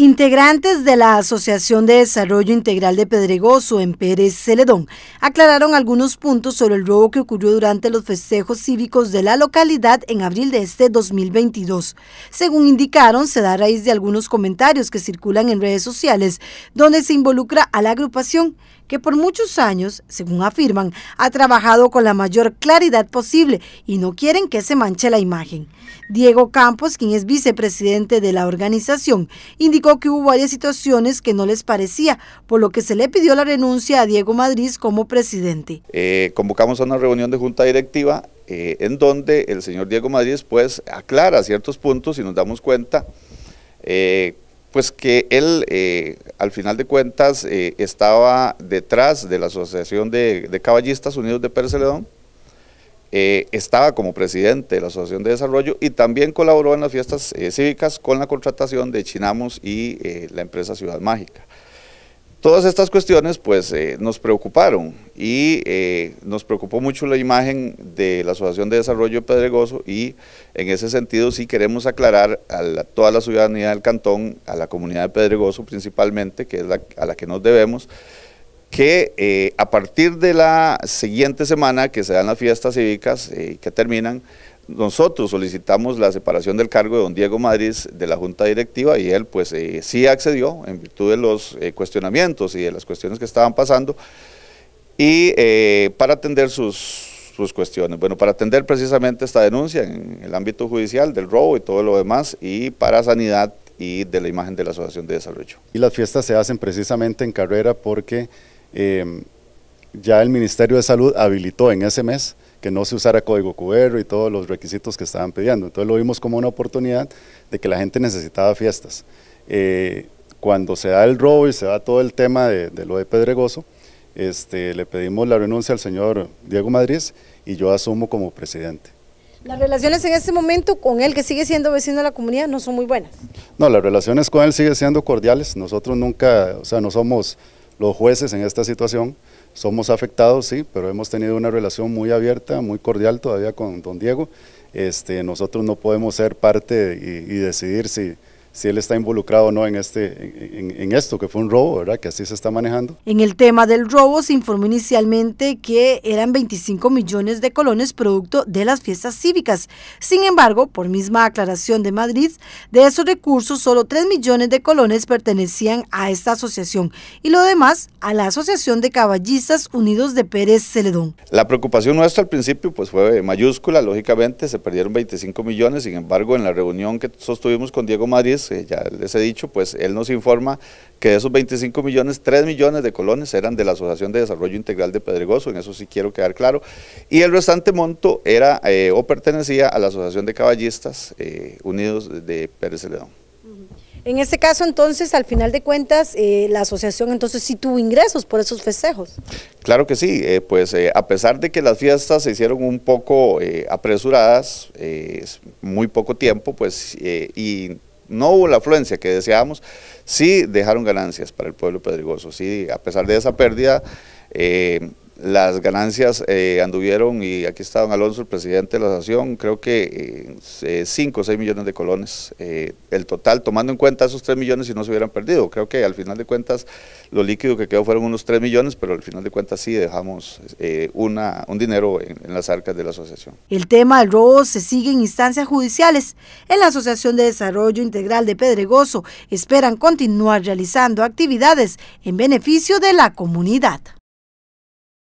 Integrantes de la Asociación de Desarrollo Integral de Pedregoso en Pérez Celedón aclararon algunos puntos sobre el robo que ocurrió durante los festejos cívicos de la localidad en abril de este 2022. Según indicaron, se da raíz de algunos comentarios que circulan en redes sociales, donde se involucra a la agrupación que por muchos años, según afirman, ha trabajado con la mayor claridad posible y no quieren que se manche la imagen. Diego Campos, quien es vicepresidente de la organización, indicó que hubo varias situaciones que no les parecía, por lo que se le pidió la renuncia a Diego Madrid como presidente. Eh, convocamos a una reunión de junta directiva eh, en donde el señor Diego Madrid pues aclara ciertos puntos y nos damos cuenta eh, pues que él, eh, al final de cuentas, eh, estaba detrás de la Asociación de, Caballistas Unidos de Pérez Celedón, eh, estaba como presidente de la Asociación de Desarrollo y también colaboró en las fiestas cívicas con la contratación de Chinamos y la empresa Ciudad Mágica. Todas estas cuestiones pues eh, nos preocuparon y eh, nos preocupó mucho la imagen de la Asociación de Desarrollo Pedregoso y en ese sentido sí queremos aclarar a toda la ciudadanía del cantón, a la comunidad de Pedregoso principalmente, que es a la que nos debemos, que eh, a partir de la siguiente semana que se dan las fiestas cívicas eh, que terminan, nosotros solicitamos la separación del cargo de don Diego Madrid de la Junta Directiva y él pues eh, sí accedió en virtud de los eh, cuestionamientos y de las cuestiones que estaban pasando y para atender sus, sus, cuestiones, bueno, para atender precisamente esta denuncia en el ámbito judicial del robo y todo lo demás y para sanidad y de la imagen de la Asociación de Desarrollo. Y las fiestas se hacen precisamente en carrera porque Em, ya el Ministerio de Salud habilitó en ese mes que no se usara código QR y todos los requisitos que estaban pidiendo. Entonces lo vimos como una oportunidad de que la gente necesitaba fiestas. Eh, cuando se da el robo y se da todo el tema de, lo de Pedregoso, este, le pedimos la renuncia al señor Diego Madrid y yo asumo como presidente. Las relaciones en este momento con él, que sigue siendo vecino de la comunidad, no son muy buenas. No, las relaciones con él siguen siendo cordiales. Nosotros nunca, o sea, no somos los jueces en esta situación somos afectados, sí, pero hemos tenido una relación muy abierta, muy cordial todavía con don Diego. Este, nosotros no podemos ser parte y decidir si si él está involucrado o no en, este, en, esto, que fue un robo, ¿verdad? Que así se está manejando. En el tema del robo se informó inicialmente que eran 25 millones de colones producto de las fiestas cívicas. Sin embargo, por misma aclaración de Madrid, de esos recursos solo 3 millones de colones pertenecían a esta asociación y lo demás a la Asociación de Caballistas Unidos de Pérez Celedón. La preocupación nuestra al principio pues fue mayúscula, lógicamente se perdieron 25 millones, sin embargo en la reunión que sostuvimos con Diego Madrid ya les he dicho, pues él nos informa que de esos 25 millones, 3 millones de colones eran de la Asociación de Desarrollo Integral de Pedregoso, en eso sí quiero quedar claro, y el restante monto era eh, o pertenecía a la Asociación de Caballistas eh, Unidos de Pérez Celedón. En este caso, entonces, al final de cuentas, eh, la asociación entonces sí tuvo ingresos por esos festejos. Claro que sí, pues a pesar de que las fiestas se hicieron un poco apresuradas, muy poco tiempo, pues, y no hubo la afluencia que deseábamos, sí dejaron ganancias para el pueblo pedregoso, sí, a pesar de esa pérdida, eh, las ganancias eh, anduvieron y aquí está Alonso, el presidente de la asociación, creo que 5 eh, eh, o 6 millones de colones, el total, tomando en cuenta esos 3 millones si no se hubieran perdido. Creo que al final de cuentas lo líquido que quedó fueron unos 3 millones, pero al final de cuentas sí dejamos un dinero en, en las arcas de la asociación. El tema del robo se sigue en instancias judiciales. En la Asociación de Desarrollo Integral de Pedregoso esperan continuar realizando actividades en beneficio de la comunidad.